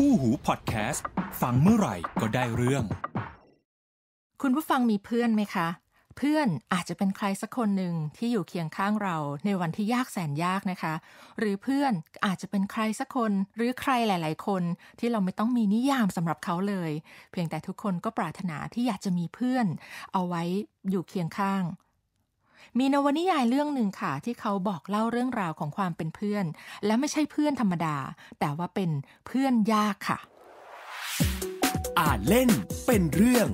คู่หูพอดแคสต์ ฟังเมื่อไหร่ก็ได้เรื่อง คุณผู้ฟังมีเพื่อนไหมคะ เพื่อนอาจจะเป็นใครสักคนหนึ่งที่อยู่เคียงข้างเรา ในวันที่ยากแสนยากนะคะ หรือเพื่อนอาจจะเป็นใครสักคนหรือใครหลาย ๆ คนที่เราไม่ต้องมีนิยามสำหรับเขาเลย เพียงแต่ทุกคนก็ปรารถนาที่อยากจะมีเพื่อน เอาไว้อยู่เคียงข้างมีนวนิยายเรื่องหนึ่งค่ะ ที่เขาบอกเล่าเรื่องราวของความเป็นเพื่อน และไม่ใช่เพื่อนธรรมดา แต่ว่าเป็นเพื่อนยากค่ะ อ่านเล่นเป็นเรื่อง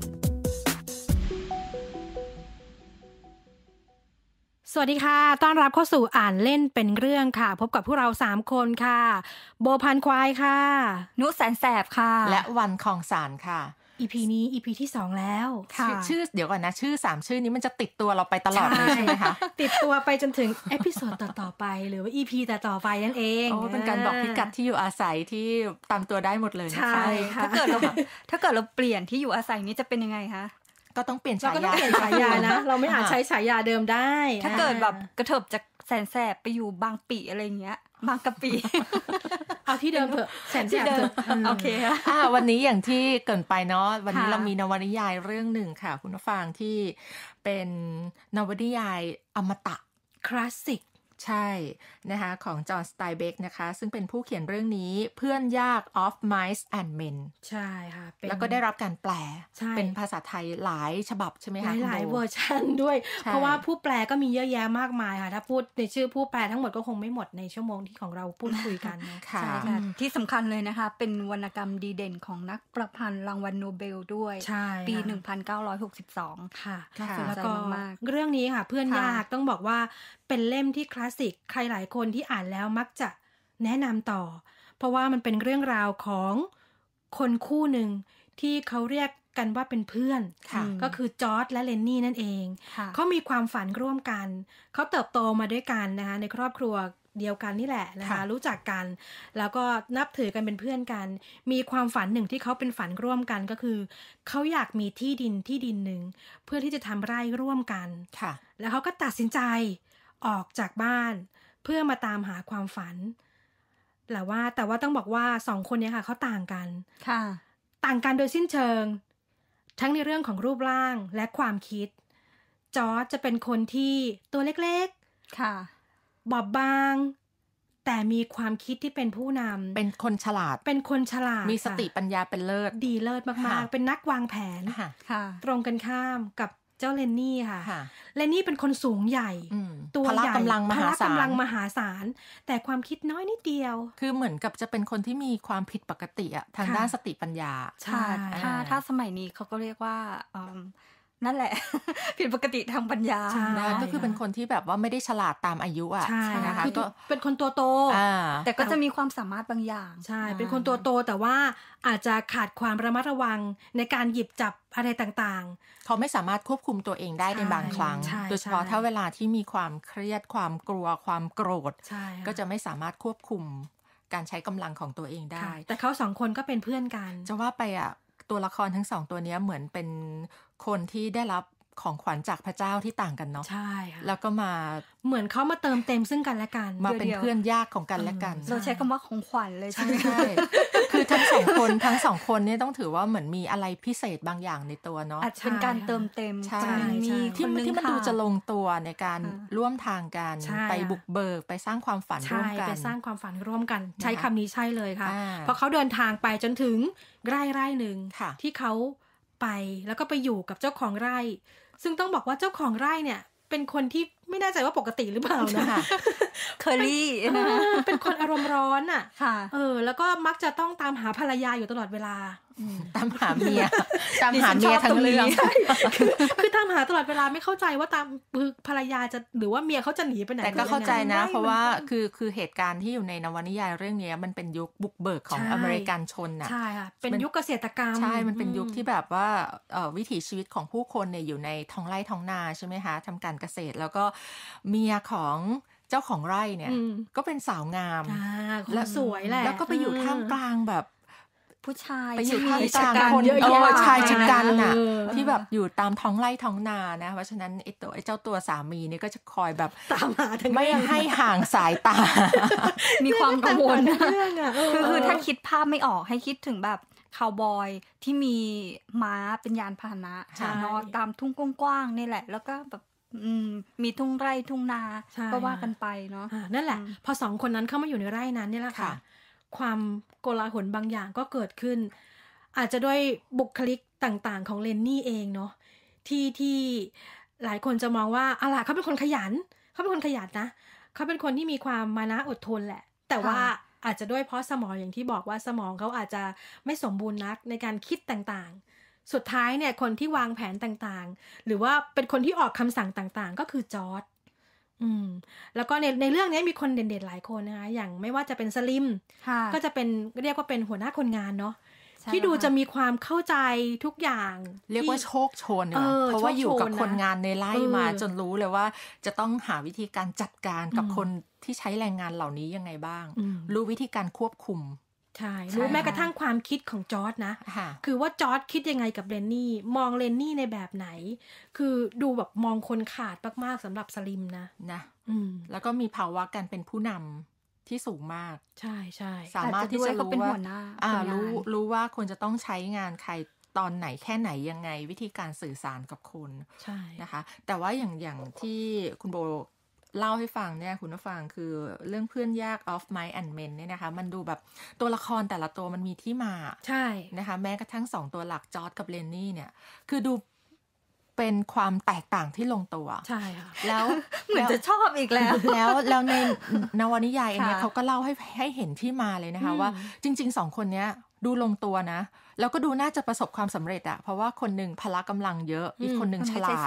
สวัสดีค่ะ ต้อนรับเข้าสู่อ่านเล่นเป็นเรื่องค่ะ พบกับพวกเรา 3 คนค่ะ โบพันควายค่ะ นุแสนแสบค่ะ และวันของสารค่ะอีพีนี้อีพีที่สองแล้วค่ะชื่อเดี๋ยวก่อนนะ ชื่อสามชื่อนี้มันจะติดตัวเราไปตลอดเลยใช่ไหมคะติดตัวไปจนถึงเอพิโซดต่อๆไปหรือว่าอีพีต่อไปนั่นเองโอ้เป็นการบอกพิกัดที่อยู่อาศัยที่ตามตัวได้หมดเลยใช่ค่ะถ้าเกิดเราถ้าเกิดเราเปลี่ยนที่อยู่อาศัยนี้จะเป็นยังไงคะก็ต้องเปลี่ยนฉายาเราก็ต้องเปลี่ยนฉายานะเราไม่อาจใช้ฉายาเดิมได้ ถ้าเกิดแบบกระเถิบจากแสนแสบไปอยู่บางปีอะไรเงี้ย บางกะปีเอาที่เดิมเถอะแสนที่เดิมโอเคค่ะวันนี้อย่างที่เกินไปเนาะวันนี้เรามีนวนิยายเรื่องหนึ่งค่ะ คุณผู้ฟังที่เป็นนวนิยายอมตะคลาสสิกใช่ นะคะของจอห์นสไตเบกนะคะซึ่งเป็นผู้เขียนเรื่องนี้เพื่อนยาก of mice and men ใช่ค่ะแล้วก็ได้รับการแปลเป็นภาษาไทยหลายฉบับ ใช่ไหมคะหลายเวอร์ชันด้วย เพราะว่าผู้แปลก็มีเยอะแยะมากมายค่ะถ้าพูดในชื่อผู้แปลทั้งหมดก็คงไม่หมดในชั่วโมงที่ของเราพูดคุยกันค่ะที่สำคัญเลยนะคะ เป็นวรรณกรรมดีเด่นของนักประพันธ์รางวัลโนเบลด้วย ปี 1962ค่ะแล้วก็เรื่องนี้ค่ะเพื่อนยากต้องบอกว่าเป็นเล่มที่คลาสสสิกใครหลายคนที่อ่านแล้วมักจะแนะนำต่อ เพราะว่ามันเป็นเรื่องราวของคนคู่หนึ่งที่เขาเรียกกันว่าเป็นเพื่อนก็คือจอร์ดและเลนนี่นั่นเองเขามีความฝันร่วมกัน เขาเติบโตมาด้วยกันนะคะในครอบครัวเดียวกันนี่แหละนะคะรู้จักกัน แล้วก็นับถือกันเป็นเพื่อนกัน มีความฝันหนึ่งที่เขาเป็นฝันร่วมกันก็คือเขาอยากมีที่ดินที่ดินหนึ่งเพื่อที่จะทำไร่ร่วมกันค่ะ แล้วเขาก็ตัดสินใจออกจากบ้านเพื่อมาตามหาความฝัน แต่ว่าแต่ว่าต้องบอกว่าสองคนนี้ค่ะเขาต่างกัน ค่ะ ต่างกันโดยสิ้นเชิง ทั้งในเรื่องของรูปร่างและความคิด จอร์จะเป็นคนที่ตัวเล็กๆ ค่ะ บอบบาง แต่มีความคิดที่เป็นผู้นำ เป็นคนฉลาด เป็นคนฉลาด มีสติปัญญาเป็นเลิศ ดีเลิศมากๆ เป็นนักวางแผนค่ะตรงกันข้ามกับเจ้าเลนนี่ค่ะ เลนนี่เป็นคนสูงใหญ่ ตัวใหญ่พละกำลังมหาศาลกำลังมหาศาล แต่ความคิดน้อยนิดเดียว คือเหมือนกับจะเป็นคนที่มีความผิดปกติอะทางด้านสติปัญญา ใช่ถ้าถ้าสมัยนี้เขาก็เรียกว่านั่นแหละผิดปกติทางปัญญาใช่ก็คือเป็นคนที่แบบว่าไม่ได้ฉลาดตามอายุอ่ะ ใช่นะคะก็เป็นคนตัวโต แต่ก็จะมีความสามารถบางอย่าง ใช่ เป็นคนตัวโต แต่ว่าอาจจะขาดความระมัดระวังในการหยิบจับอะไรต่างๆ เขาไม่สามารถควบคุมตัวเองได้ในบางครั้ง โดยเฉพาะถ้าเวลาที่มีความเครียดความกลัวความโกรธ ก็จะไม่สามารถควบคุม การใช้กำลังของตัวเองได้ แต่เขาสองคนก็เป็นเพื่อนกัน จะว่าไปอ่ะตัวละครทั้งสองตัวนี้เหมือนเป็นคนที่ได้รับของขวัญจากพระเจ้าที่ต่างกันเนาะใช่ค่ะแล้วก็มาเหมือนเขามาเติมเต็มซึ่งกันและกันมาเป็นเพื่อนยากของกันและกันเราใช้คำว่าของขวัญเลยใช่ใช่ คือทั้งสองคนทั้งสองคนนี่ต้องถือว่าเหมือนมีอะไรพิเศษบางอย่างในตัวเนาะเป็นการเติมเต็มใช่ที่ที่มันดูจะลงตัวในการร่วมทางกันไปบุกเบิก ไปสร้างความฝันร่วมกันไปสร้างความฝันร่วมกัน ใช้คำนี้ใช่เลยค่ะ เพราะเขาเดินทางไปจนถึงไร่ไร่หนึ่งที่เขาไป แล้วก็ไปอยู่กับเจ้าของไร่ ซึ่งต้องบอกว่าเจ้าของไร่เนี่ย เป็นคนที่ไม่แน่ใจว่าปกติหรือเปล่านะคะเคอรี่ เป็นคนอารมณ์ร้อนอ่ะ เออ แล้วก็มักจะต้องตามหาภรรยาอยู่ตลอดเวลาตามหาเมียตามหาเมียทั้งเรื่องคือตามหาตลอดเวลาไม่เข้าใจว่าตามภรรยาจะหรือว่าเมียเขาจะหนีไปไหนแต่ก็เข้าใจนะ เพราะว่าคือคือเหตุการณ์ที่อยู่ในนวนิยายเรื่องนี้มันเป็นยุคบุกเบิกของอเมริกันชนน่ะใช่ค่ะเป็นยุคเกษตรกรรมใช่มันเป็นยุคที่แบบว่าวิถีชีวิตของผู้คนเนี่ยอยู่ในท้องไร่ท้องนาใช่ไหมคะทำการเกษตรแล้วก็เมียของเจ้าของไร่เนี่ยก็เป็นสาวงามและสวยแหละแล้วก็ไปอยู่ท่ามกลางแบบผู้ชายไปอยู่ท่ากลางคนเยอะแยะชายชะกันน่ะที่แบบอยู่ตามท้องไร่ท้องนา นะ เพราะฉะนั้นไอ้ตัวไอ้เจ้าตัวสามีเนี่ยก็จะคอยแบบตามหาทั้งไม่ให้ห่างสายตา มีความกังวลคือคือถ้าคิดภาพไม่ออกให้คิดถึงแบบ คาวบอยที่มีม้าเป็นยานพาหนะานอนตามทุ่งกว้างๆนี่แหละ แล้วก็แบบมีทุ่งไร่ทุ่งนาก็ว่ากันไปเนาะนั่นแหละ พอสองคนนั้นเข้ามาอยู่ในไร่นั้นนี่แหละค่ะความโกลาหลบางอย่างก็เกิดขึ้น อาจจะด้วยบุคลิกต่างๆ ของเลนนี่เองเนาะที่ที่หลายคนจะมองว่าอะล่ะเขาเป็นคนขยันเขาเป็นคนขยันนะเขาเป็นคนที่มีความมานะอดทนแหละ แต่ว่าอาจจะด้วยเพราะสมองอย่างที่บอกว่าสมองเขาอาจจะไม่สมบูรณ์นักในการคิดต่างๆ สุดท้ายเนี่ยคนที่วางแผนต่างๆ หรือว่าเป็นคนที่ออกคำสั่งต่างๆ ก็คือจอร์ดอืมแล้วก็ในในเรื่องนี้มีคนเด่น ๆหลายคนนะคะอย่างไม่ว่าจะเป็นสลิมก็จะเป็นเรียกว่าเป็นหัวหน้าคนงานเนาะที่ดูจะมีความเข้าใจทุกอย่าง เรียกว่าโชคชนเนาะเพราะว่าอยู่กับคนงานในไร่มาจนรู้เลยว่า จะต้องหาวิธีการจัดการกับคนที่ใช้แรงงานเหล่านี้ยังไงบ้างรู้วิธีการควบคุมใช่ รู้แม้กระทั่งความคิดของจอร์ดนะ คือว่าจอร์ดคิดยังไงกับเรนนี่ มองเรนนี่ในแบบไหน คือดูแบบมองคนขาดมาก ๆสำหรับสลิมนะนะแล้วก็มีภาวะการเป็นผู้นำที่สูงมาก ใช่ใช่สามารถที่จะรู้ว่าอ่ารู้รู้ว่าควรจะต้องใช้งานใครตอนไหนแค่ไหนยังไง วิธีการสื่อสารกับคนนะคะ แต่ว่าอย่างอย่างที่คุณโบเล่าให้ฟังเนี่ยคุณผู้ฟังคือเรื่องเพื่อนยาก of my and men เนี่ยนะคะมันดูแบบตัวละครแต่ละตัวมันมีที่มา ใช่นะคะแม้กระทั่งสองตัวหลักจอร์ดกับเลนนี่เนี่ยคือดูเป็นความแตกต่างที่ลงตัว ใช่ค่ะแล้วเหมือนจะชอบอีกแล้ว แล้วแล้วในนวนิยายเนี่ยเขาก็เล่าให้ให้เห็นที่มาเลยนะคะว่าจริงๆสองคนเนี้ยดูลงตัวนะ แล้วก็ดูน่าจะประสบความสำเร็จอะเพราะว่าคนหนึ่งพละกำลังเยอะอีกคนหนึ่งฉลาด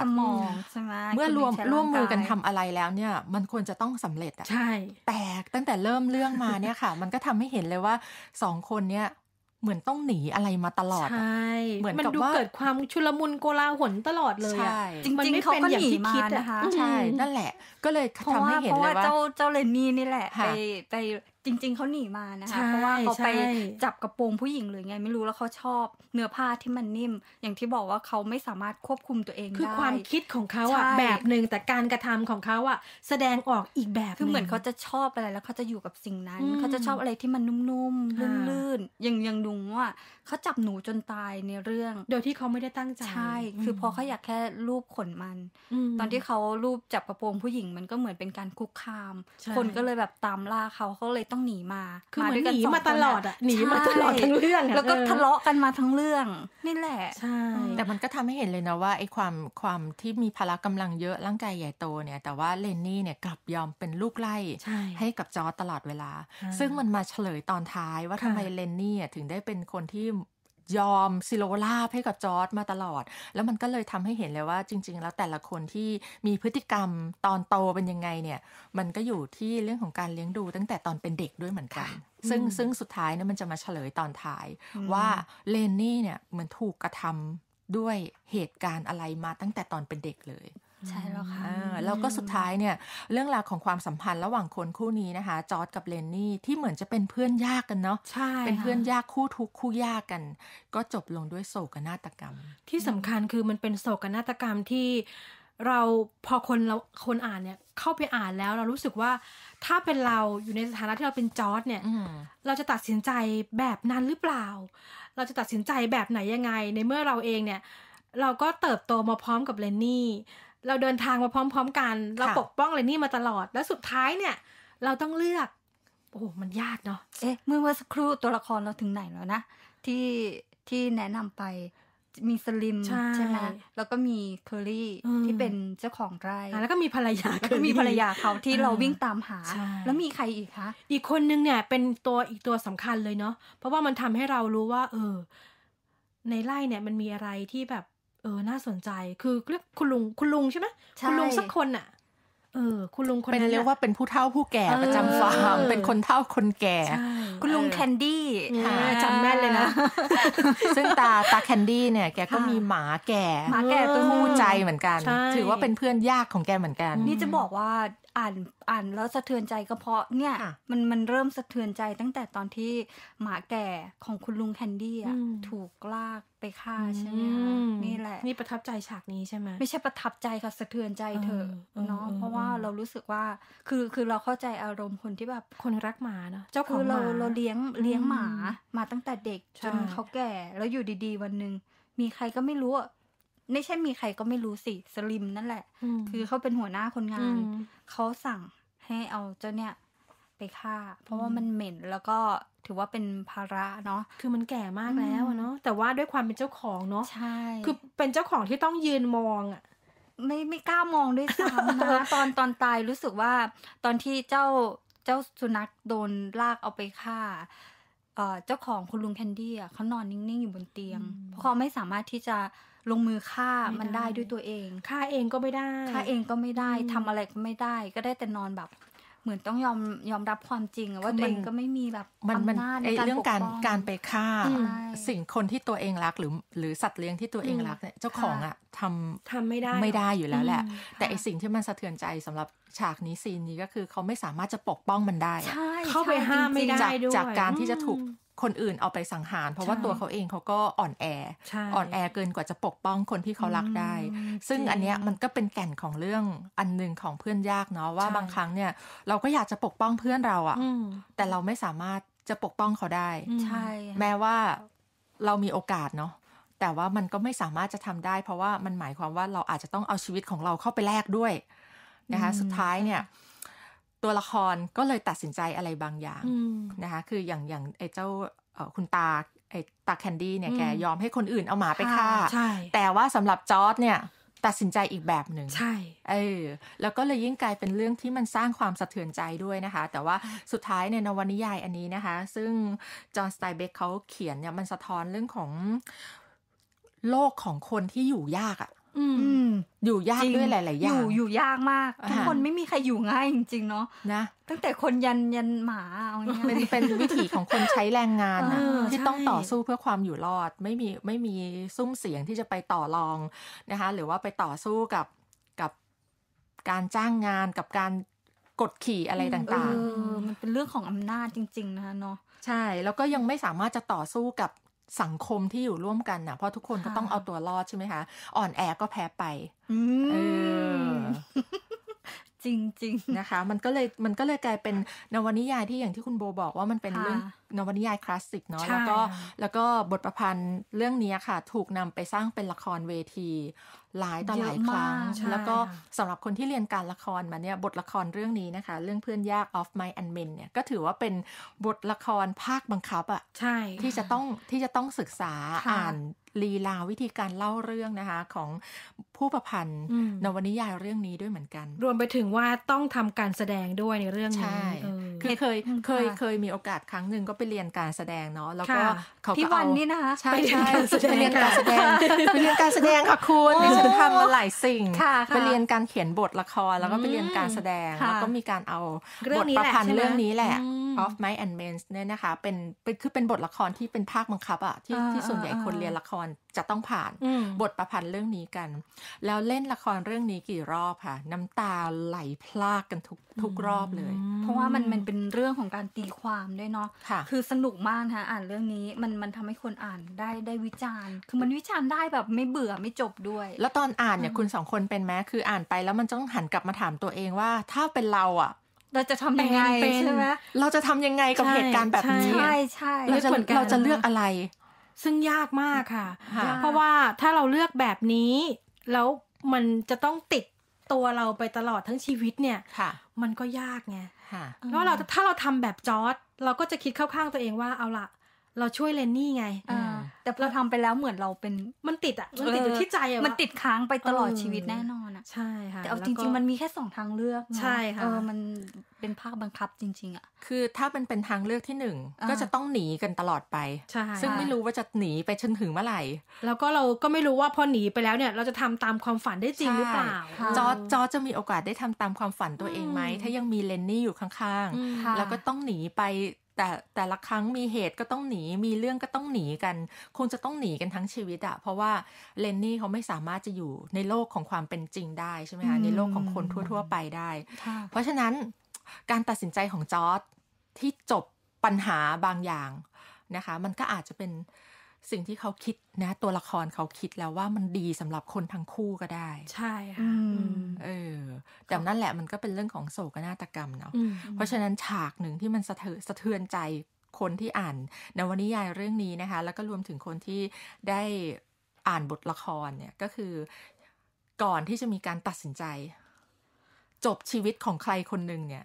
เมื่อรวมร่วมมือกันทำอะไรแล้วเนี่ย มันควรจะต้องสำเร็จอะใช่แต่ตั้งแต่เริ่มเรื่องมาเนี่ยค่ะ มันก็ทำให้เห็นเลยว่าสองคนเนี่ยเหมือนต้องหนีอะไรมาตลอดใช่เหมือนกับว่าเกิดความชุลมุนโกลาหลตลอดเลยใช่จริงๆเขาก็หนีมานะคะใช่นั่นแหละก็เลยทำให้เห็นเลยว่าเจ้าเจ้าเลนนี่นี่แหละไปไปจริงๆเขาหนีมานะคะเพราะว่าเขาไปจับกระโปรงผู้หญิงหรือไง ไม่รู้แล้วเขาชอบเนื้อผ้าที่มันนิ่ม อย่างที่บอกว่าเขาไม่สามารถควบคุมตัวเองได้ คือความคิดของเขาอ่ะแบบหนึ่งแต่การกระทำของเขาอ่ะแสดงออกอีกแบบคือเหมือนเขาจะชอบอะไรแล้วเขาจะอยู่กับสิ่งนั้น เขาจะชอบอะไรที่มันนุ่มๆลื่นๆยังยังดุูว่าเขาจับหนูจนตายในเรื่องโดยที่เขาไม่ได้ตั้งใจใช่คือพอเขาอยากแค่รูปขนมัน ตอนที่เขารูปจับกระโปรงผู้หญิง มันก็เหมือนเป็นการคุกคามคนก็เลยแบบตามล่าเขาเขาเลยต้องหนีมาคือเหมือนหนีมาตลอดอ่ะหนีมาตลอดทั้งเรื่องแล้วก็ทะเลาะกันมาทั้งเรื่องนี่แหละใช่แต่มันก็ทำให้เห็นเลยนะว่าไอ้ความความที่มีพละกำลังเยอะร่างกายใหญ่โตเนี่ย แต่ว่าเลนนี่เนี่ยกลับยอมเป็นลูกไล่ ให้กับจอตลอดเวลา ซึ่งมันมาเฉลยตอนท้ายว่าทำไมเลนนี่ถึงได้เป็นคนที่ยอมซิโลลาให้กับจอร์ดมาตลอด แล้วมันก็เลยทำให้เห็นเลยว่าจริง ๆ แล้วแต่ละคนที่มีพฤติกรรมตอนโตเป็นยังไงเนี่ยมันก็อยู่ที่เรื่องของการเลี้ยงดูตั้งแต่ตอนเป็นเด็กด้วยเหมือนกันซึ่งซึ่งสุดท้ายเนี่ยมันจะมาเฉลยตอนท้าย ว่าเลนนี่เนี่ยเหมือนถูกกระทำด้วยเหตุการณ์อะไรมาตั้งแต่ตอนเป็นเด็กเลยใช่ แล้วค่ะแล้วก็สุดท้ายเนี่ย เรื่องราวของความสัมพันธ์ระหว่างคนคู่นี้นะคะ จอร์ดกับเลนนี่ที่เหมือนจะเป็นเพื่อนยากกันเนาะใช่เป็นเพื่อนยากคู่ทุกคู่ยากกัน ก็จบลงด้วยโศกนาฏกรรม ที่สำคัญคือมันเป็นโศกนาฏกรรมที่เราพอคนเราคนอ่านเนี่ย เข้าไปอ่านแล้ว เรารู้สึกว่าถ้าเป็นเราอยู่ในสถานะที่เราเป็นจอร์ดเนี่ยเราจะตัดสินใจแบบนั้นหรือเปล่า เราจะตัดสินใจแบบไหนยังไง ในเมื่อเราเองเนี่ย เราก็เติบโตมาพร้อมกับเลนนี่เราเดินทางมาพร้อม ๆ กัน เราปกป้องเลยนี่มาตลอด แล้วสุดท้ายเนี่ย เราต้องเลือก โอ้มันยากเนาะเอ๊ะเมื่อวันสักครู่ตัวละครเราถึงไหนแล้วนะที่ที่แนะนำไปมีสลิมใช่ไหมแล้วก็มีเคอรี่ที่เป็นเจ้าของไร่แล้วก็มีภรรยาแล้วก็มีภรรยาเขาที่เราวิ่งตามหา แล้วมีใครอีกคะอีกคนนึงเนี่ย เป็นตัวอีกตัวสำคัญเลยเนาะเพราะว่ามันทำให้เรารู้ว่า เออ ในไร่เนี่ยมันมีอะไรที่แบบเออน่าสนใจ คือเรียกคุณลุง คุณลุงใช่ไหมคุณลุงสักคนอะเออ คุณลุงคนนั้นเป็นเรียกว่าเป็นผู้เฒ่าผู้แก่ประจำฟาร์ม เป็นคนเฒ่าคนแก่ คุณลุงแคนดี้จำแม่นเลยนะ ซึ่งตาตาแคนดี้เนี่ย แกก็มีหมาแก่ หมาแก่ตัวคู่ใจเหมือนกัน ถือว่าเป็นเพื่อนยากของแกเหมือนกัน นี่จะบอกว่าอ่านอ่านแล้วสะเทือนใจก็เพราะเนี่ยมันมันเริ่มสะเทือนใจตั้งแต่ตอนที่หมาแก่ของคุณลุงแคนดี้อ่ะถูกลากไปฆ่าใช่ไหมนี่แหละนี่ประทับใจฉากนี้ใช่ไหมไม่ใช่ประทับใจค่ะสะเทือนใจเธอเนาะเพราะว่าเรารู้สึกว่าคือคือเราเข้าใจอารมณ์คนที่แบบคนรักหมาเนาะเจ้าของเราเราเลี้ยงเลี้ยงหมามาตั้งแต่เด็กจนเขาแก่แล้วอยู่ดีๆวันหนึ่งมีใครก็ไม่รู้ไม่ใช่มีใครก็ไม่รู้สิ สลิมนั่นแหละ คือเขาเป็นหัวหน้าคนงาน เขาสั่งให้เอาเจ้าเนี่ย ไปฆ่า เพราะว่ามันเหม็น แล้วก็ถือว่าเป็นภาระเนาะคือมันแก่มากแล้วเนาะแต่ว่าด้วยความเป็นเจ้าของเนาะใช่คือเป็นเจ้าของที่ต้องยืนมองอะไม่ไม่กล้ามองด้วยซ้ำนะตอนตอนตายรู้สึกว่าตอนที่เจ้าเจ้าสุนัขโดนลากเอาไปฆ่าเจ้าของคุณลุงแคนดี้อ่ะเขานอนนิ่งๆอยู่บนเตียงเพราะเขาไม่สามารถที่จะลงมือฆ่ามันได้ด้วยตัวเองฆ่าเองก็ไม่ได้ฆ่าเองก็ไม่ได้ทำอะไรก็ไม่ได้ ก็ได้แต่นอนแบบเหมือนต้องยอมยอมรับความจริง ว่าตัวเองก็ไม่มีแบบอำนาจในเรื่องการการไปฆ่า สิ่งคนที่ตัวเองรัก หรือหรือสัตว์เลี้ยงที่ตัวเองรักเนี่ยเจ้าของอะทำทำไม่ได้ไม่ได้อยู่แล้วแหละ แต่ไอสิ่งที่มันสะเทือนใจสำหรับฉากนี้ซีนนี้ก็คือเขาไม่สามารถจะปกป้องมันได้เข้าไปห้ามไม่ได้จากการที่จะถูกคนอื่นเอาไปสังหารเพราะว่าตัวเขาเองเขาก็อ่อนแอ อ่อนแอเกินกว่าจะปกป้องคนที่เขารักได้ ซึ่งอันเนี้ยมันก็เป็นแก่นของเรื่องอันหนึ่งของเพื่อนยากเนาะว่าบางครั้งเนี่ยเราก็อยากจะปกป้องเพื่อนเราอะแต่เราไม่สามารถจะปกป้องเขาได้ ใช่ แม้ว่าเรามีโอกาสเนาะแต่ว่ามันก็ไม่สามารถจะทำได้เพราะว่ามันหมายความว่าเราอาจจะต้องเอาชีวิตของเราเข้าไปแลกด้วยนะคะสุดท้ายเนี่ยตัวละครก็เลยตัดสินใจอะไรบางอย่างนะคะคืออย่างอย่างไอ้เจ้าคุณตาไอ้ตาแคนดี้เนี่ยแกยอมให้คนอื่นเอาหมาไปฆ่า แต่ว่าสำหรับจอร์ดเนี่ยตัดสินใจอีกแบบหนึ่งใช่เออแล้วก็เลยยิ่งกลายเป็นเรื่องที่มันสร้างความสะเทือนใจด้วยนะคะ แต่ว่าสุดท้ายในนวนิยายอันนี้นะคะ ซึ่งจอห์นสไตเบคเขาเขียนเนี่ยมันสะท้อนเรื่องของโลกของคนที่อยู่ยากอะอืมอยู่ยากด้วยหลายๆอย่างอยู่อยู่ยากมากทุกคนไม่มีใครอยู่ง่ายจริงๆเนาะนะตั้งแต่คนยันยันหมาเอาเนี่ยเป็นเป็นวิถีของคนใช้แรงงานนะที่ต้องต่อสู้เพื่อความอยู่รอดไม่มีไม่มีซุ้มเสียงที่จะไปต่อรองนะคะหรือว่าไปต่อสู้กับกับการจ้างงาน กับการกดขี่อะไรต่างๆมันเป็นเรื่องของอำนาจจริงๆนะคะเนาะใช่แล้วก็ยังไม่สามารถจะต่อสู้กับสังคมที่อยู่ร่วมกันนะเพราะทุกคนก็ต้องเอาตัวรอดใช่ไหมคะ อ่อนแอก็แพ้ไปจริงจริงนะคะ มันก็เลยมันก็เลยกลายเป็นนวนิยายที่อย่างที่คุณโบบอกว่ามันเป็นเรื่องนวนิยายคลาสสิกเนาะแล้วก็ แล้วก็บทประพันธ์เรื่องนี้ค่ะ ถูกนำไปสร้างเป็นละครเวทีหลายต่อหลายครั้ง แล้วก็สำหรับคนที่เรียนการละครมาเนี่ยบทละครเรื่องนี้นะคะ เรื่องเพื่อนยาก of my and men เนี่ยก็ถือว่าเป็นบทละครภาคบังคับอะ่ะที่จะต้องที่จะต้องศึกษาอ่านลีลาวิธีการเล่าเรื่องนะคะ ของผู้ประพันธ์นวนิยายเรื่องนี้ด้วยเหมือนกัน รวมไปถึงว่าต้องทำการแสดงด้วยในเรื่องนี้คือเคยเคยเคยมีโอกาสครั้งหนึ่งก็ไปเรียนการแสดงเนาะแล้วก็เขาพี่วันนี่นะคะใช่ใช่ไปเรียนการแสดงไปเรียนการแสดงค่ะคุณดิฉันทำมาหลายสิ่งไปเรียนการเขียนบทละครแล้วก็ไปเรียนการแสดงแล้วก็มีการเอาบทประพันธ์เรื่องนี้แหละ of my and men เนี่ยนะคะ เป็นเป็นคือเป็นบทละครที่เป็นภาคบังคับอะที่ที่ส่วนใหญ่คนเรียนละครจะต้องผ่านบทประพันธ์เรื่องนี้กัน แล้วเล่นละครเรื่องนี้กี่รอบค่ะ น้ำตาไหลพลากกันทุกทุกรอบเลย เพราะว่ามันมันเป็นเป็นเรื่องของการตีความด้วยเนาะะคือสนุกมากนะะอ่านเรื่องนี้ มันมันทำให้คนอ่านได้ได้วิจารณ์ คือมันวิจารณ์ได้แบบไม่เบื่อไม่จบด้วย แล้วตอนอ่านเนี่ยคุณสองคนเป็นไหมคืออ่านไปแล้วมันต้องหันกลับมาถามตัวเองว่า ถ้าเป็นเราอ่ะ เราจะทำยังไงใช่ไหมเราจะทำยังไงกับเหตุการณ์แบบนี้ ใช่ใช่ เราจะ เราจะเลือกอะไร ซึ่งยากมากค่ะ เพราะว่าถ้าเราเลือกแบบนี้ แล้วมันจะต้องติดตัวเราไปตลอดทั้งชีวิตเนี่ย มันก็ยากไงเพราะเราถ้าเราทำแบบจอร์ดเราก็จะคิดเข้าข้างตัวเองว่าเอาละเราช่วยเลนนี่ไง แต่เราทำไปแล้วเหมือนเราเป็นมันติดอ่ะมันติดอยู่ที่ใจอ่ะมันติดค้างไปตลอดชีวิตแน่นอนอ่ะใช่ค่ะแต่เอาจริงๆมันมีแค่สองทางเลือก ใช่ค่ะเออมันเป็นภาคบังคับจริง ๆอ่ะคือถ้ามันเป็นทางเลือกที่หนึ่งก็จะต้องหนีกันตลอดไปใช่ ซึ่งไม่รู้ว่าจะหนีไปจนถึงเมื่อไหร่ แล้วก็เราก็ไม่รู้ว่าพอหนีไปแล้วเนี่ยเราจะทำตามความฝันได้จริงหรือเปล่า จอจอจะมีโอกาสได้ทำตามความฝันตัวเองไหมถ้ายังมีเลนนี่อยู่ข้าง ๆ แล้วก็ต้องหนีไปแต่แต่ละครั้งมีเหตุก็ต้องหนี มีเรื่องก็ต้องหนีกัน คงจะต้องหนีกันทั้งชีวิตอะเพราะว่าเลนนี่เขาไม่สามารถจะอยู่ในโลกของความเป็นจริงได้ ใช่ไหมคะ ในโลกของคนทั่ว ๆ ไปได้ เพราะฉะนั้นการตัดสินใจของจอร์ดที่จบปัญหาบางอย่างนะคะ มันก็อาจจะเป็นสิ่งที่เขาคิดนะ ตัวละครเขาคิดแล้วว่ามันดีสำหรับคนทั้งคู่ก็ได้ ใช่ค่ะเออแต่นั่นแหละมันก็เป็นเรื่องของโศกนาฏกรรมเนาะเพราะฉะนั้นฉากหนึ่งที่มันสะเทือนสะเทือนใจคนที่อ่านนวนิยายเรื่องนี้นะคะแล้วก็รวมถึงคนที่ได้อ่านบทละครเนี่ย ก็คือ ก่อนที่จะมีการตัดสินใจ จบชีวิตของใครคนหนึ่งเนี่ย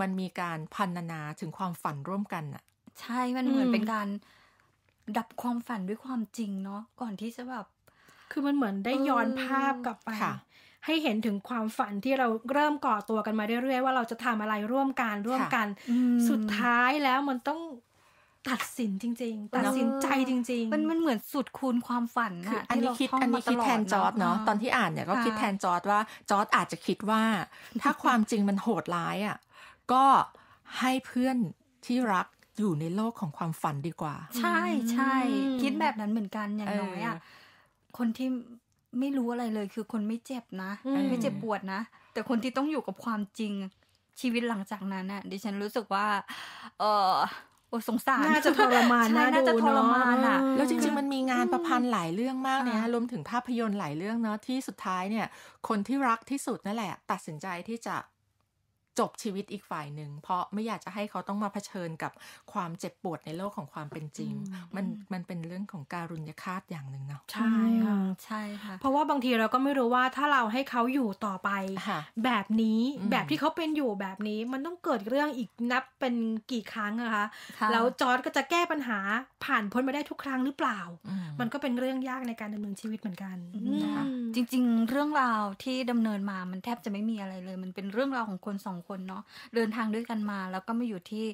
มันมีการพันนาถึงความฝันร่วมกันอะใช่มันเหมือนเป็นการดับความฝันด้วยความจริงเนาะ ก่อนที่จะแบบ คือมันเหมือนได้ย้อนภาพกลับไป ให้เห็นถึงความฝันที่เราเริ่มก่อตัวกันมาเรื่อยๆว่าเราจะทำอะไรร่วมกันร่วมกัน สุดท้ายแล้วมันต้องตัดสินจริง ๆ ตัดสินใจจริง ๆ มันมันเหมือนสุดคูณความฝันอะอันนี้คิดอันนี้คิดแทนจอร์ดเนาะตอนที่อ่านเนี่ยก็คิดแทนจอร์ดว่าจอร์ดอาจจะคิดว่า ถ้าความจริงมันโหดร้ายอ่ะก็ให้เพื่อนที่รักอยู่ในโลกของความฝันดีกว่า ใช่ใช่ คิดแบบนั้นเหมือนกันอย่างน้อยอ่ะคนที่ไม่รู้อะไรเลย คือคนไม่เจ็บนะไม่เจ็บปวดนะ แต่คนที่ต้องอยู่กับความจริงชีวิตหลังจากนั้นน่ะดิฉันรู้สึกว่า เออสงสารน่าจะทรมานน่าจะทรมานอ่ะ แล้วจริง ๆ มันมีงานประพันธ์หลายเรื่องมากเนี่ยรวมถึงภาพยนตร์หลายเรื่องเนาะที่สุดท้ายเนี่ย คนที่รักที่สุดนั่นแหละ ตัดสินใจที่จะจบชีวิตอีกฝ่ายหนึ่งเพราะไม่อยากจะให้เขาต้องมาเผชิญกับความเจ็บปวดในโลกของความเป็นจริง มันมันเป็นเรื่องของการุญยฆาตอย่างหนึ่งเนาะใช่ค่ะใช่ค่ะเพราะว่าบางทีเราก็ไม่รู้ว่าถ้าเราให้เขาอยู่ต่อไปแบบนี้แบบที่เขาเป็นอยู่แบบนี้มันต้องเกิดเรื่องอีกนับเป็นกี่ครั้งนะคะแล้วจอร์ดก็จะแก้ปัญหาผ่านพ้นมาได้ทุกครั้งหรือเปล่า มันก็เป็นเรื่องยากในการดำเนินชีวิตเหมือนกันนะคะจริง ๆ เรื่องราวที่ดำเนินมามันแทบจะไม่มีอะไรเลย มันเป็นเรื่องราวของคนสองคนเนาะเดินทางด้วยกันมา แล้วก็มาอยู่ที่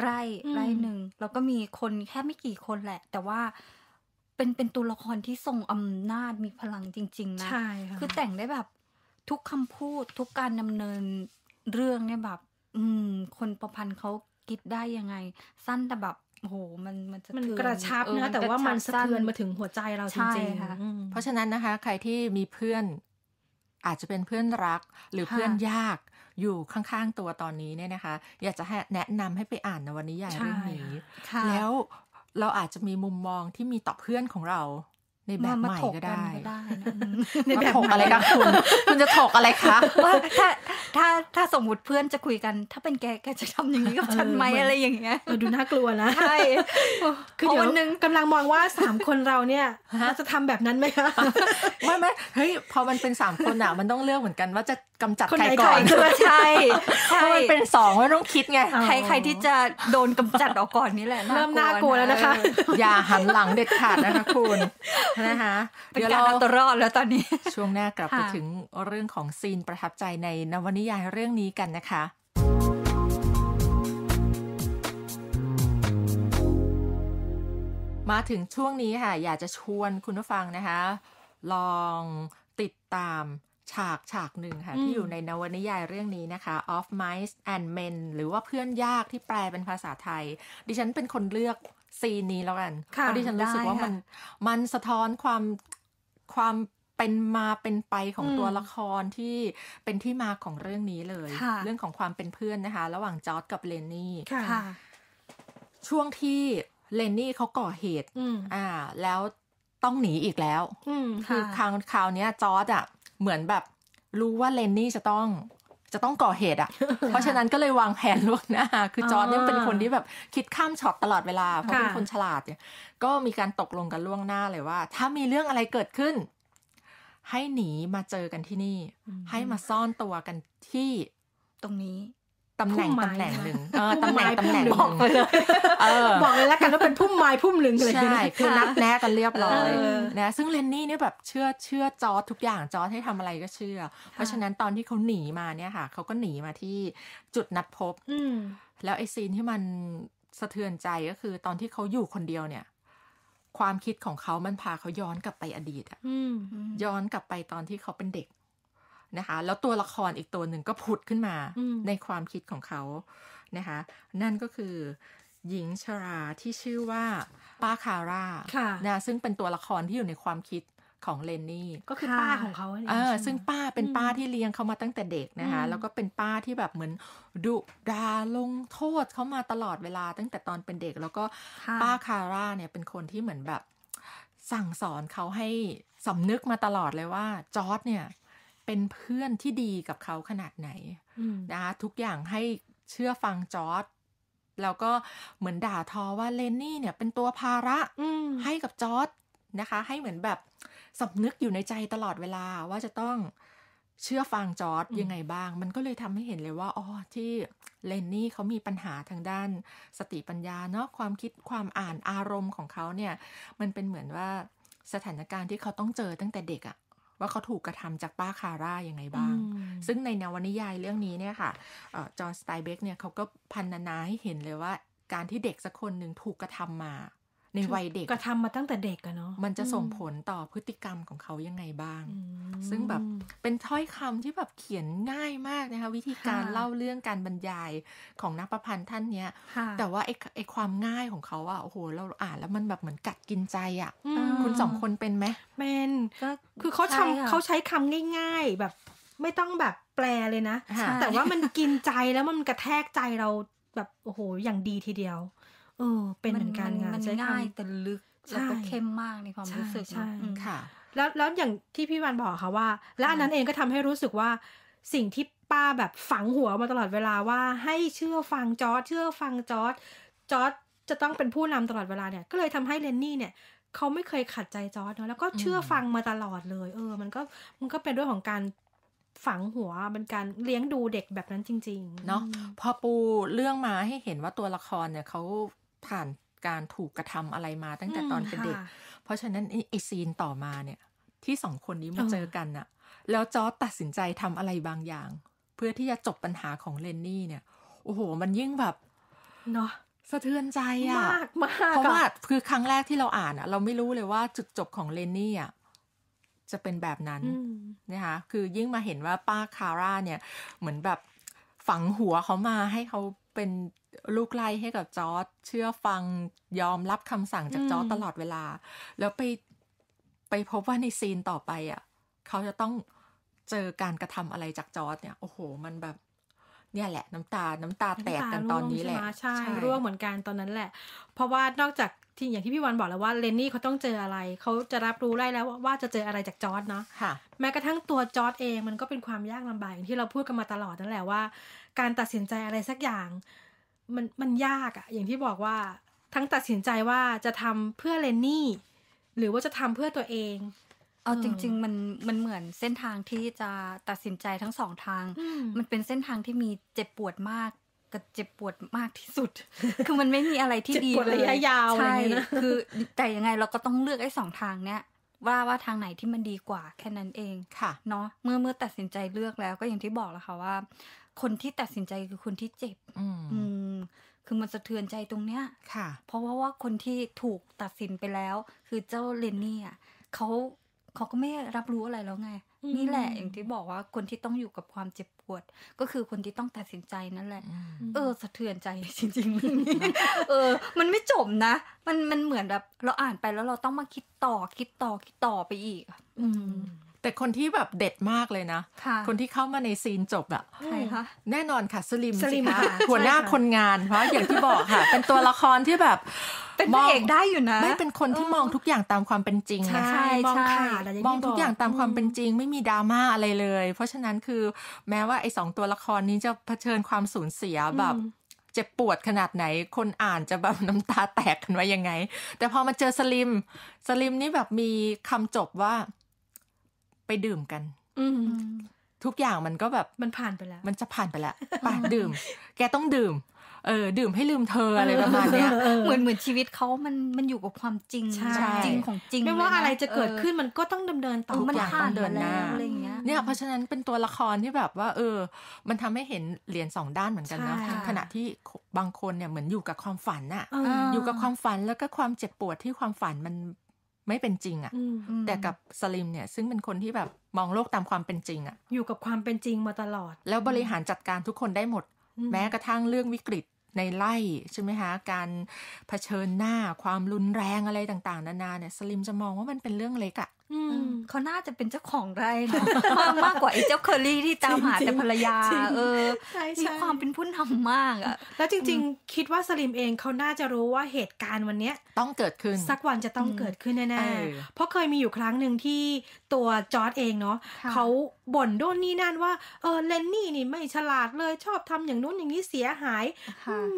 ไร่ไร่หนึ่งแล้วก็มีคนแค่ไม่กี่คนแหละ แต่ว่าเป็นเป็นตัวละครที่ทรงอำนาจมีพลังจริงๆนะใช่ค่ะคือแต่งได้แบบทุกคำพูดทุกการดำเนินเรื่องเนี่ยแบบ อืมคนประพันธ์เขาคิดได้ยังไง สั้นแต่แบบโอ้โหมันมันจะมันกระชับนะแต่ว่ามันสะเทือนมาถึงหัวใจเราจริงๆค่ะเพราะฉะนั้นนะคะ ใครที่มีเพื่อน อาจจะเป็นเพื่อนรัก หรือเพื่อนยากอยู่ข้างๆตัวตอนนี้เนี่ยนะคะ อยากจะแนะนำให้ไปอ่านนวนิยายเรื่องนี้ แล้วเราอาจจะมีมุมมองที่มีต่อเพื่อนของเราในแบบใหม่ก็ได้ ในแบบอะไรคะคุณคุณจะถกอะไรคะว่าถ้าถ้าถ้าสมมติเพื่อนจะคุยกัน ถ้าเป็นแกแกจะทำอย่างนี้กับฉันไหมอะไรอย่างเงี้ยดูน่ากลัวนะใช่คือเดี๋ยวนึงกำลังมองว่าสามคนเราเนี่ยจะทำแบบนั้นไหมคะไม่ไหมเฮ้ย พอมันเป็นสามคนอ่ะมันต้องเลือกเหมือนกันว่าจะกำจัดใครก่อนใช่ใพ่มันเป็นสองก็ต้องคิดไงใครใครที่จะโดนกำจัดออกก่อนนี่แหละเริ่มน่ากลัวแล้วนะคะ อย่าหันหลังเด็ดขาดนะคะคุณนะคะเดี๋ยวเราตรอดแล้วตอนนี้ช่วงหน้ากลับไปถึงเรื่องของซีน ประทับใจในนวนิยายเรื่องนี้กันนะคะ มาถึงช่วงนี้ค่ะ อยากจะชวนคุณผู้ฟังนะคะ ลองติดตามฉากฉากหนึ่งค่ะ ที่อยู่ในนวนิยายเรื่องนี้นะคะ Of Mice and Men หรือว่าเพื่อนยากที่แปลเป็นภาษาไทย ดิฉันเป็นคนเลือกซีนนี้แล้วกัน เพราะดิฉันรู้สึกว่ามัน มันสะท้อนความความเป็นมาเป็นไปของตัวละครที่เป็นที่มาของเรื่องนี้เลยเรื่องของความเป็นเพื่อนนะคะ ระหว่างจอร์ดกับเลนนี่ช่วงที่เลนนี่เขาก่อเหตุอ่า แล้วต้องหนีอีกแล้วคือคราวคราวนี้จอร์ดอ่ะ เหมือนแบบ รู้ว่าเลนนี่จะต้องจะต้องก่อเหตุอ่ะ เพราะฉะนั้นก็เลยวางแผนล่วงหน้า คือจอร์ดเนี่ยเป็นคนที่แบบ คิดข้ามช็อตตลอดเวลา เพราะเป็นคนฉลาดเนี่ยก็มีการตกลงกันล่วงหน้าเลยว่า ถ้ามีเรื่องอะไรเกิดขึ้น ให้หนีมาเจอกันที่นี่ ให้มาซ่อนตัวกันที่ตรงนี้ตำแหน่งตำแหน่งหนึ่งตำแหน่งตำแหน่งบอกเลยบอกเลยแล้วกันว่าเป็นพุ่มไม้พุ่มลึงเลยใช่คือนัดแนะกันเรียบร้อยนะซึ่งเลนนี่เนี่ยแบบเชื่อเชื่อจอทุกอย่างจอให้ทำอะไรก็ เชื่อ เพราะฉะนั้นตอนที่เขาหนีมาเนี่ยค่ะเขาก็หนีมาที่จุดนัดพบแล้วไอ้ซีนที่มันสะเทือนใจก็คือ ตอนที่เขาอยู่คนเดียวเนี่ย ความคิดของเขามันพาเขาย้อนกลับไปอดีตอะย้อนกลับไปตอนที่เขาเป็นเด็กนะคะแล้วตัวละครอีกตัวหนึ่งก็ผุดขึ้นมาในความคิดของเขานะคะนั่นก็คือ หญิงชราที่ชื่อว่าป้าคาร่าะนะซึ่งเป็นตัวละครที่อยู่ในความคิดของเลนนี่ ก็คือป้าของเขาเออซึ่งป้าเป็นป้าที่เลี้ยงเขามาตั้งแต่เด็กนะคะ แล้วก็เป็นป้าที่แบบเหมือนดุดาลงโทษเขามาตลอดเวลาตั้งแต่ตอนเป็นเด็ก แล้วก็ป้าคาร่าเนี่ยเป็นคนที่เหมือนแบบ สั่งสอนเขาให้สำนึกมาตลอดเลยว่าจอร์ดเนี่ยเป็นเพื่อนที่ดีกับเขาขนาดไหนนะคะทุกอย่างให้เชื่อฟังจอร์ดแล้วก็เหมือนด่าทอว่าเลนนี่เนี่ยเป็นตัวภาระให้กับจอร์ดนะคะ ให้เหมือนแบบสำนึกอยู่ในใจตลอดเวลาว่าจะต้องเชื่อฟังจอร์ดยังไงบ้าง มันก็เลยทำให้เห็นเลยว่าอ๋อที่เลนนี่เขามีปัญหาทางด้านสติปัญญาเนาะความคิดความอ่านอารมณ์ของเขาเนี่ย มันเป็นเหมือนว่าสถานการณ์ที่เขาต้องเจอตั้งแต่เด็กอะว่าเขาถูกกระทำจากป้าคาร่ายังไงบ้าง ซึ่งในแนวนิยายเรื่องนี้เนี่ยค่ะ จอห์น สไตเบกเนี่ย เขาก็พันนาให้เห็นเลยว่าการที่เด็กสักคนหนึ่งถูกกระทำมาในวัยเด็กกระทำมาตั้งแต่เด็กอะเนาะมันจะส่งผลต่อพฤติกรรมของเขายังไงบ้าง ซึ่งแบบเป็นถ้อยคำที่แบบเขียนง่ายมากนะคะวิธีการเล่าเรื่องการบรรยายของนักประพันธ์ท่านเนี้ย แต่ว่าไอ้ไอ้ความง่ายของเขาอะโอ้โหเราอ่านแล้วมันแบบเหมือนกัดกินใจอะคุณสองคนเป็นไหมเป็นก็คือเขาทำเขาใช้คำง่ายๆ แบบไม่ต้องแบบแปลเลยนะ แต่ว่ามันกินใจแล้วมันกระแทกใจเราแบบโอ้โห อย่างดีทีเดียวเออเป็นเหมือนการงานง่ายแต่ลึกแล้วก็เข้มมากในความรู้สึกค่ะ แล้วแล้วอย่างที่พี่วันบอกค่ะว่า และอันนั้นเองก็ทำให้รู้สึกว่าสิ่งที่ป้าแบบฝังหัวมาตลอดเวลาว่า ให้เชื่อฟังจอร์ดเชื่อฟังจอร์ดจอร์ดจะต้องเป็นผู้นำตลอดเวลาเนี่ยก็เลยทำให้เลนนี่เนี่ย เขาไม่เคยขัดใจจอร์ดเนาะแล้วก็เชื่อฟังมาตลอดเลย เออ มันก็มันก็เป็นเรื่องของการฝังหัวเป็นการเลี้ยงดูเด็กแบบนั้นจริง ๆ เนาะพอปูเรื่องมาให้เห็นว่าตัวละครเนี่ยเขาผ่านการถูกกระทำอะไรมาตั้งแต่ตอนเป็นเด็ก เพราะฉะนั้นไอซีนต่อมาเนี่ย ที่สองคนนี้มาเจอกันอะแล้วจอตัดสินใจทำอะไรบางอย่าง เพื่อที่จะจบปัญหาของเลนนี่เนี่ย โอ้โห มันยิ่งแบบเนาะสะเทือนใจอะมากมากเพราะว่าคือครั้งแรกที่เราอ่านอะเราไม่รู้เลยว่าจุดจบของเลนนี่อะจะเป็นแบบนั้นนะคะคือยิ่งมาเห็นว่าป้าคาร่าเนี่ย เหมือนแบบฝังหัวเขามาให้เขาเป็นลูกไล่ให้กับจอร์ดเชื่อฟังยอมรับคำสั่งจากจอร์ดตลอดเวลา แล้วไป ไปพบว่าในซีนต่อไปอ่ะเขาจะต้องเจอการกระทำอะไรจากจอร์ดเนี่ย โอ้โห มันแบบเนี่ยแหละ น้ำตา น้ำตาแตกกันตอนนี้แหละ ใช่ร่วงเหมือนกันตอนนั้นแหละ เพราะว่านอกจากที่อย่างที่พี่วันบอกแล้วว่าเลนนี่เขาต้องเจออะไรเขาจะรับรู้ได้แล้วว่าจะเจออะไรจากจอร์ดเนาะะแม้กระทั่งตัวจอร์ดเอง มันก็เป็นความยากลำบากอย่างที่เราพูดกันมาตลอดนั่นแหละว่า การตัดสินใจอะไรสักอย่าง มันมันยากอะอย่างที่บอกว่าทั้งตัดสินใจว่าจะทำเพื่อเลนนี่หรือว่าจะทำเพื่อตัวเอง เอาจริงๆมันมันเหมือนเส้นทางที่จะตัดสินใจทั้งสองทาง มันเป็นเส้นทางที่มีเจ็บปวดมากแตเจ็บปวดมากที่สุด คือมันไม่มีอะไรที่ดีเลยระยะยาวใช่คือแต่ยังไงเราก็ต้องเลือกไอ้สองทางเนี้ยว่าว่าทางไหนที่มันดีกว่า แค่นั้นเอง ค่ะ เนาะเมื่อเมื่อตัดสินใจเลือกแล้วก็อย่างที่บอกแล้วค่ะว่า คนที่ตัดสินใจคือคนที่เจ็บ อืม คือมันสะเทือนใจตรงเนี้ยค่ะ เพราะว่าว่าคนที่ถูกตัดสินไปแล้ว คือเจ้าเลนนี่อ่ะเขาเขาก็ไม่รับรู้อะไรแล้วไง นี่แหละอย่างที่บอกว่าคนที่ต้องอยู่กับความเจ็บวดก็คือคนที่ต้องตัดสินใจนั่นแหละ เออ สะเทือนใจจริงๆเัอนีเออ มันไม่จบนะ มันมันเหมือนแบบเราอ่านไปแล้วเราต้องมาคิดต่อ คิดต่อคิดต่อไปอีกอืมแต่คนที่แบบเด็ดมากเลยนะ คนที่เข้ามาในซีนจบอะใคคะแน่นอนค่ะ สลิม สลิมค่ะหัวหน้าคนงาน เพราะอย่างที่บอกค่ะ เป็นตัวละครที่แบบ เป็นเอกได้อยู่นะ ไม่เป็นคนที่มองทุกอย่างตามความเป็นจริงนะใช่มองค่ะมองทุกอย่างตามความเป็นจริง ไม่มีดราม่าอะไรเลย เพราะฉะนั้นคือแม้ว่า ไอ้สองตัวละครนี้จะเผชิญความสูญเสียแบบจ็บปวดขนาดไหน คนอ่านจะแบบน้ำตาแตกกันว่ายังไง แต่พอมาเจอสลิม สลิมนี่แบบมีคำจบว่าไปดื่มกันอืทุกอย่างมันก็แบบมันผ่านไปแล้วมันจะผ่านไปแล้วไปดื่ม แกต้องดื่มเออดื่มให้ลืมเธออะไรประมาณเนี้ย เหมือนเหมือนชีวิตเขามันมันอยู่กับความจริงจริงของจริงไม่ว่าอะไรจะเกิดขึ้นมันก็ต้องดำเนินต่อมันผ่านเดินหน้าเนี่ยเพราะฉะนั้นเป็นตัวละครที่แบบว่าเออมันทำให้เห็นเหรียญสองด้านเหมือนกันนะขณะที่บางคนเนี่ยเหมือนอยู่กับความฝันอะอยู่กับความฝันแล้วก็ความเจ็บปวดที่ความฝันมันไม่เป็นจริงอะ่ะแต่กับสลิมเนี่ยซึ่งเป็นคนที่แบบมองโลกตามความเป็นจริงอะ่ะอยู่กับความเป็นจริงมาตลอดแล้วบริหารจัดการทุกคนได้หมด แม้กระทั่งเรื่องวิกฤตในไล่ ใช่ไหมคะ การเผชิญหน้าความรุนแรงอะไรต่างๆนานาเนี่ยสลิมจะมองว่ามันเป็นเรื่องเล็กอะเขาน่าจะเป็นเจ้าของไร่นะมากมากกว่าไอ้เจ้าเคอรี่ที่ตามหาแต่ภรรยาเออ มีความเป็นผู้นำมากอ่ะแล้วจริง ๆ คิดว่าสลิมเองเขาน่าจะรู้ว่าเหตุการณ์วันเนี้ยต้องเกิดขึ้นสักวันจะต้องเกิดขึ้นแน่ๆเพราะเคยมีอยู่ครั้งหนึ่งที่ตัวจอร์ดเองเนาะเขาบ่นโดนนี่นั่นว่าเออเลนนี่นี่ไม่ฉลาดเลยชอบทำอย่างนู้นอย่างนี้เสียหาย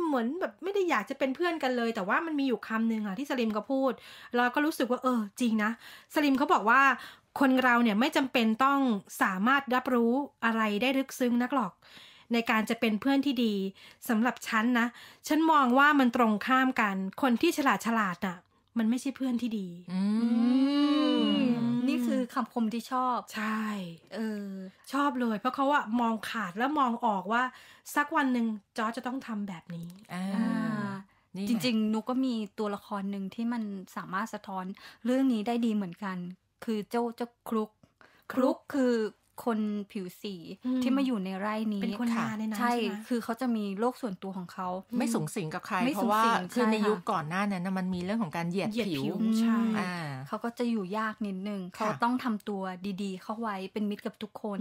เหมือนแบบไม่ได้อยากจะเป็นเพื่อนกันเลย แต่ว่ามันมีอยู่คำนึงอ่ะที่สลิมก็พูด เราก็รู้สึกว่าเออจริงนะสลิมเขาบอกบอกว่าคนเราเนี่ยไม่จำเป็นต้องสามารถรับรู้อะไรได้ลึกซึ้งนักหรอก ในการจะเป็นเพื่อนที่ดี สำหรับฉันนะ ฉันมองว่ามันตรงข้ามกัน คนที่ฉลาดฉลาดน่ะมันไม่ใช่เพื่อนที่ดีนี่คือคำคมที่ชอบใช่เออชอบเลยเพราะเขาอะมองขาดและมองออกว่า สักวันหนึ่งจอจะต้องทำแบบนี้จริงๆ นุกก็มีตัวละครหนึ่งที่มันสามารถสะท้อนเรื่องนี้ได้ดีเหมือนกันคือเจ้าเจ้าคลุก คลุกคือคนผิวสี ที่มาอยู่ในไร่นี้ เป็นคนงานในนั้นใช่ คือเขาจะมีโลกส่วนตัวของเขา ไม่สูงสิงกับใครเพราะว่าคือในยุคก่อนหน้านั้นมันมีเรื่องของการเหยียดผิว ใช่เขาก็จะอยู่ยากนิดนึง เขาต้องทำตัวดีๆ เข้าไว้เป็นมิตรกับทุกคน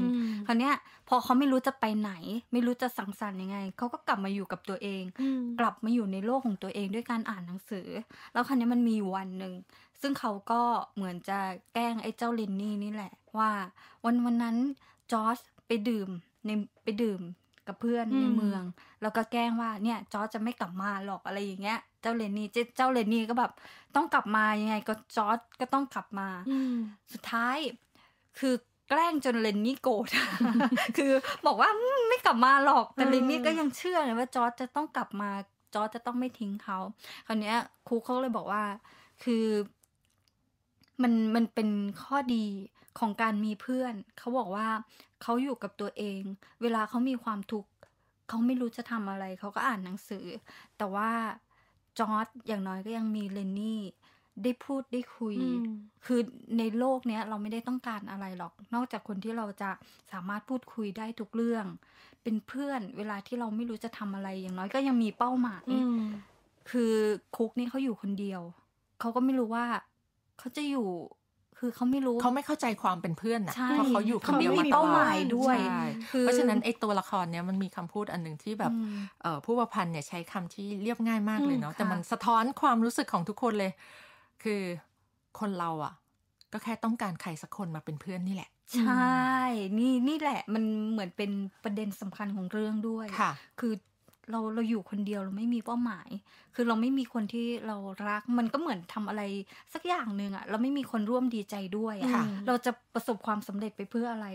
คราวเนี้ยพอเขาไม่รู้จะไปไหน ไม่รู้จะสังสรรค์ยังไงเขาก็กลับมาอยู่กับตัวเอง กลับมาอยู่ในโลกของตัวเองด้วยการอ่านหนังสือ แล้วคราวนี้มันมีวันหนึ่งซึ่งเขาก็เหมือนจะแกล้งไอ้เจ้าเินนี่นี่แหละ ว่า วันวันนั้นจอร์จไปดื่มในไปดื่มกับเพื่อน ในเมือง แล้วก็แกล้งว่า เนี่ย จอร์จจะไม่กลับมาหรอกอะไรอย่างเงี้ยเจ้าเลนนี่เจ้าเลนนี่ก็แบบ ต้องกลับมายังไง ก็จอร์จก็ต้องกลับมาสุดท้าย คือแกล้งจนเลนนี่โกรธคือบอกว่าไม่กลับมาหรอกแต่เลนนี่ก็ยังเชื่อเลยว่าจอร์จจะต้องกลับมาจอร์จจะต้องไม่ทิ้งเขาคราวนี้ยครูเขาเลยบอกว่า คือมันมันเป็นข้อดีของการมีเพื่อน เขาบอกว่าเขาอยู่กับตัวเอง เวลาเขามีความทุกข์เขาไม่รู้จะทำอะไร เขาก็อ่านหนังสือ แต่ว่าจอร์ดอย่างน้อยก็ยังมีเลนนี่ ได้พูดได้คุย คือในโลกเนี้ยเราไม่ได้ต้องการอะไรหรอก นอกจากคนที่เราจะสามารถพูดคุยได้ทุกเรื่อง เป็นเพื่อน เวลาที่เราไม่รู้จะทำอะไร อย่างน้อยก็ยังมีเป้าหมาย คือคุกนี่เขาอยู่คนเดียวเขาก็ไม่รู้ว่าเขาจะอยู่คือเขาไม่รู้เขาไม่เข้าใจความเป็นเพื่อนนะเพราะเขาอยู่คนเดียวมาตลอดด้วยเพราะฉะนั้นไอ้ตัวละครเนี้ยมันมีคำพูดอันหนึ่งที่แบบผู้ประพันธ์เนี่ยใช้คำที่เรียบง่ายมากเลยเนาะแต่มันสะท้อนความรู้สึกของทุกคนเลย คือคนเราอ่ะ ก็แค่ต้องการใครสักคนมาเป็นเพื่อนนี่แหละ ใช่ นี่นี่แหละ มันเหมือนเป็นประเด็นสำคัญของเรื่องด้วยค่ะ คือเราเราอยู่คนเดียวเราไม่มีเป้าหมาย คือเราไม่มีคนที่เรารัก มันก็เหมือนทำอะไร สักอย่างหนึ่งอะเราไม่มีคนร่วมดีใจด้วยอะเราจะประสบความสำเร็จไปเพื่ออะไร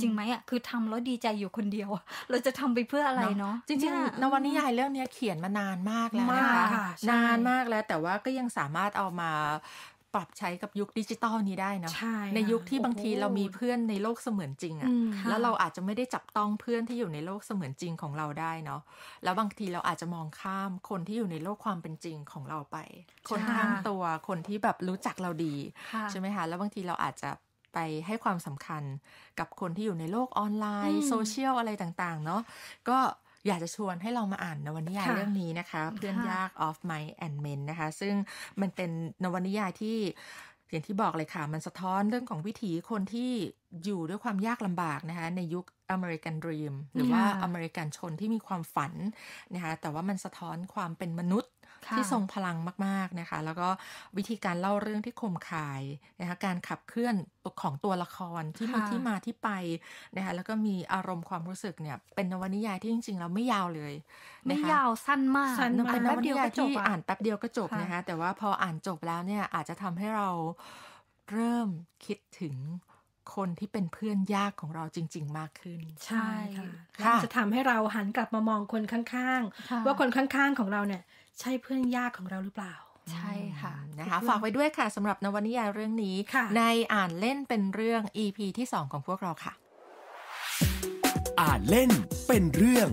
จริงไหมอะคือทำแล้วดีใจอยู่คนเดียว เราจะทำไปเพื่ออะไรเนาะจริงๆนวนิยายเรื่องนี้เขียนมานานมากแล้วนะคะนานมากแล้ว แต่ว่าก็ยังสามารถเอามาปรับใช้กับยุคดิจิตอลนี้ได้ เนาะใในยุคที่บางทีเรามีเพื่อนในโลกเสมือนจริงอะแล้วเราอาจจะไม่ได้จับต้องเพื่อนที่อยู่ในโลกเสมือนจริงของเราได้เนาะแล้วบางทีเราอาจจะมองข้ามคนที่อยู่ในโลกความเป็นจริงของเราไป คนข้างตัวคนที่แบบรู้จักเราดีใช่ไหมคะแล้วบางทีเราอาจจะไปให้ความสำคัญ กับคนที่อยู่ในโลกออนไลน์โซเชียลอะไรต่างๆ เนาะก็อยากจะชวนให้เรามาอ่านนวนิยายเรื่องนี้นะคะ เพื่อนยาก of my and men นะคะซึ่งมันเป็นนวนิยายที่อย่างที่บอกเลยค่ะ มันสะท้อนเรื่องของวิถีคนที่อยู่ด้วยความยากลำบากนะคะ ในยุคอเมริกันดรีมหรือว่าอเมริกันชนที่มีความฝันนะคะแต่ว่ามันสะท้อนความเป็นมนุษย์ที่ทรงพลังมาก ๆ นะคะ แล้วก็วิธีการเล่าเรื่องที่คมคายนะคะการขับเคลื่อนของตัวละครที่มีที่มาที่ไปนะคะ แล้วก็มีอารมณ์ความรู้สึกเนี่ย เป็นนวนิยายที่จริง ๆ เราไม่ยาวเลยะะไม่ยาวสั้นมากเป็นนวนิยายที่อ่านแป๊บเดียวก็จบนะคะ แต่ว่าพออ่านจบแล้วเนี่ย อาจจะทำให้เราเริ่มคิดถึงคนที่เป็นเพื่อนยากของเราจริง ๆ มากขึ้น ใช่ค่ะจะทำให้เราหันกลับมามองคนข้างๆ ว่าคนข้างๆของเราเนี่ยใช่เพื่อนยากของเราหรือเปล่า ใช่ค่ะนะคะฝากไว้ด้วยค่ะสำหรับนวนิยายเรื่องนี้ในอ่านเล่นเป็นเรื่อง EP ที่ 2 ของพวกเราค่ะ อ่านเล่นเป็นเรื่อง